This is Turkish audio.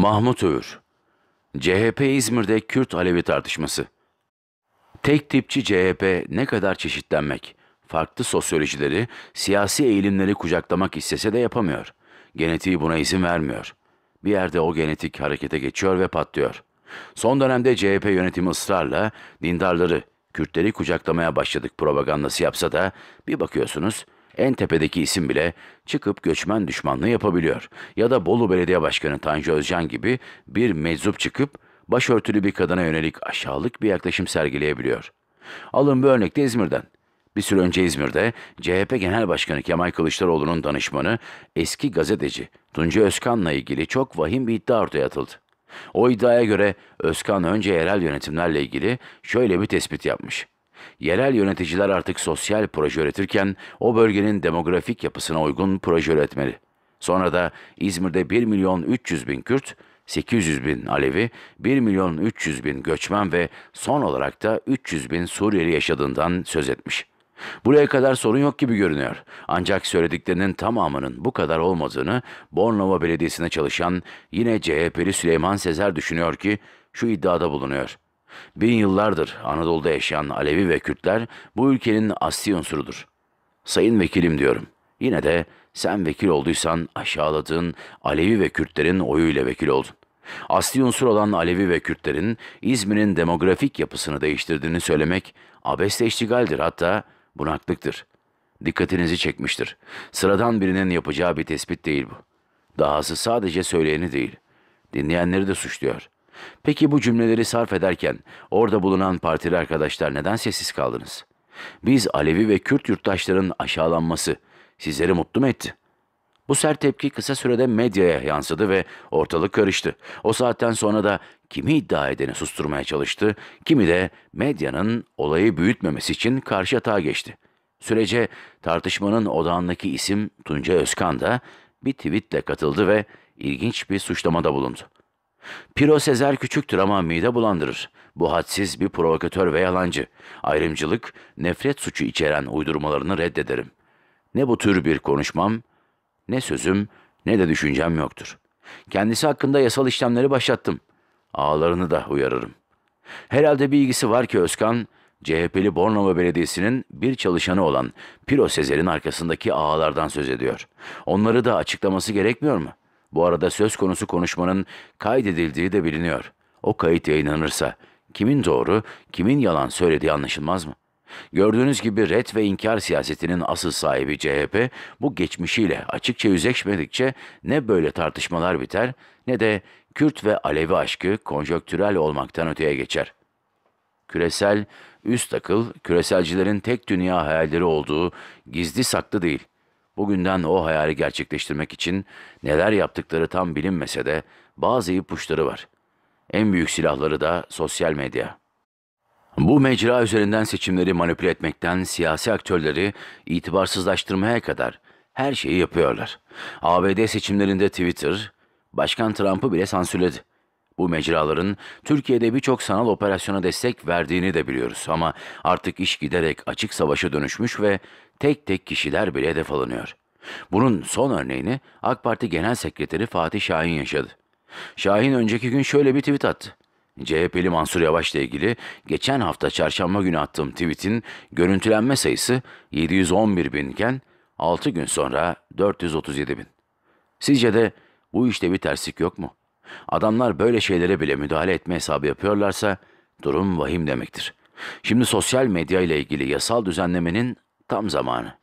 Mahmut Öğür CHP İzmir'de Kürt Alevi tartışması Tek tipçi CHP ne kadar çeşitlenmek, farklı sosyolojileri, siyasi eğilimleri kucaklamak istese de yapamıyor. Genetiği buna izin vermiyor. Bir yerde o genetik harekete geçiyor ve patlıyor. Son dönemde CHP yönetimi ısrarla dindarları, Kürtleri kucaklamaya başladık propagandası yapsa da bir bakıyorsunuz en tepedeki isim bile çıkıp göçmen düşmanlığı yapabiliyor. Ya da Bolu Belediye Başkanı Tanju Özcan gibi bir meczup çıkıp başörtülü bir kadına yönelik aşağılık bir yaklaşım sergileyebiliyor. Alın bir de İzmir'den. Bir süre önce İzmir'de CHP Genel Başkanı Kemal Kılıçdaroğlu'nun danışmanı eski gazeteci Tunca Özkan'la ilgili çok vahim bir iddia ortaya atıldı. O iddiaya göre Özkan önce yerel yönetimlerle ilgili şöyle bir tespit yapmış. Yerel yöneticiler artık sosyal proje üretirken o bölgenin demografik yapısına uygun proje üretmeli. Sonra da İzmir'de 1 milyon 300 bin Kürt, 800 bin Alevi, 1 milyon 300 bin göçmen ve son olarak da 300 bin Suriyeli yaşadığından söz etmiş. Buraya kadar sorun yok gibi görünüyor. Ancak söylediklerinin tamamının bu kadar olmadığını Bornova Belediyesi'ne çalışan yine CHP'li Süleyman Sezer düşünüyor ki şu iddiada bulunuyor. Bin yıllardır Anadolu'da yaşayan Alevi ve Kürtler bu ülkenin asli unsurudur. Sayın vekilim diyorum. Yine de sen vekil olduysan aşağıladığın Alevi ve Kürtlerin oyuyla vekil oldun. Asli unsur olan Alevi ve Kürtlerin İzmir'in demografik yapısını değiştirdiğini söylemek abesle iştigaldir hatta bunaklıktır. Dikkatinizi çekmiştir. Sıradan birinin yapacağı bir tespit değil bu. Dahası sadece söyleyeni değil, dinleyenleri de suçluyor.'' Peki bu cümleleri sarf ederken orada bulunan partili arkadaşlar neden sessiz kaldınız? Biz Alevi ve Kürt yurttaşların aşağılanması sizleri mutlu mu etti? Bu sert tepki kısa sürede medyaya yansıdı ve ortalık karıştı. O saatten sonra da kimi iddia edeni susturmaya çalıştı, kimi de medyanın olayı büyütmemesi için karşı atağa geçti. Sürece tartışmanın odağındaki isim Tunca Özkan da bir tweetle katıldı ve ilginç bir suçlamada bulundu. Piro Sezer küçüktür ama mide bulandırır. Bu hadsiz bir provokatör ve yalancı. Ayrımcılık, nefret suçu içeren uydurmalarını reddederim. Ne bu tür bir konuşmam, ne sözüm, ne de düşüncem yoktur. Kendisi hakkında yasal işlemleri başlattım. Ağlarını da uyarırım. Herhalde bilgisi var ki Özkan, CHP'li Bornova Belediyesi'nin bir çalışanı olan Piro Sezer'in arkasındaki ağalardan söz ediyor. Onları da açıklaması gerekmiyor mu? Bu arada söz konusu konuşmanın kaydedildiği de biliniyor. O kayıt yayınlanırsa kimin doğru, kimin yalan söylediği anlaşılmaz mı? Gördüğünüz gibi ret ve inkar siyasetinin asıl sahibi CHP bu geçmişiyle açıkça yüzleşmedikçe ne böyle tartışmalar biter ne de Kürt ve Alevi aşkı konjöktürel olmaktan öteye geçer. Küresel, üst akıl, küreselcilerin tek dünya hayalleri olduğu gizli saklı değil. Bugünden o hayali gerçekleştirmek için neler yaptıkları tam bilinmese de bazı ipuçları var. En büyük silahları da sosyal medya. Bu mecra üzerinden seçimleri manipüle etmekten siyasi aktörleri itibarsızlaştırmaya kadar her şeyi yapıyorlar. ABD seçimlerinde Twitter, Başkan Trump'ı bile sansürledi. Bu mecraların Türkiye'de birçok sanal operasyona destek verdiğini de biliyoruz ama artık iş giderek açık savaşa dönüşmüş ve tek tek kişiler bile hedef alınıyor. Bunun son örneğini AK Parti Genel Sekreteri Fatih Şahin yaşadı. Şahin önceki gün şöyle bir tweet attı. CHP'li Mansur Yavaş'la ilgili geçen hafta çarşamba günü attığım tweetin görüntülenme sayısı 711 binken 6 gün sonra 437 bin. Sizce de bu işte bir terslik yok mu? Adamlar böyle şeylere bile müdahale etme hesabı yapıyorlarsa durum vahim demektir. Şimdi sosyal medya ile ilgili yasal düzenlemenin tam zamanı.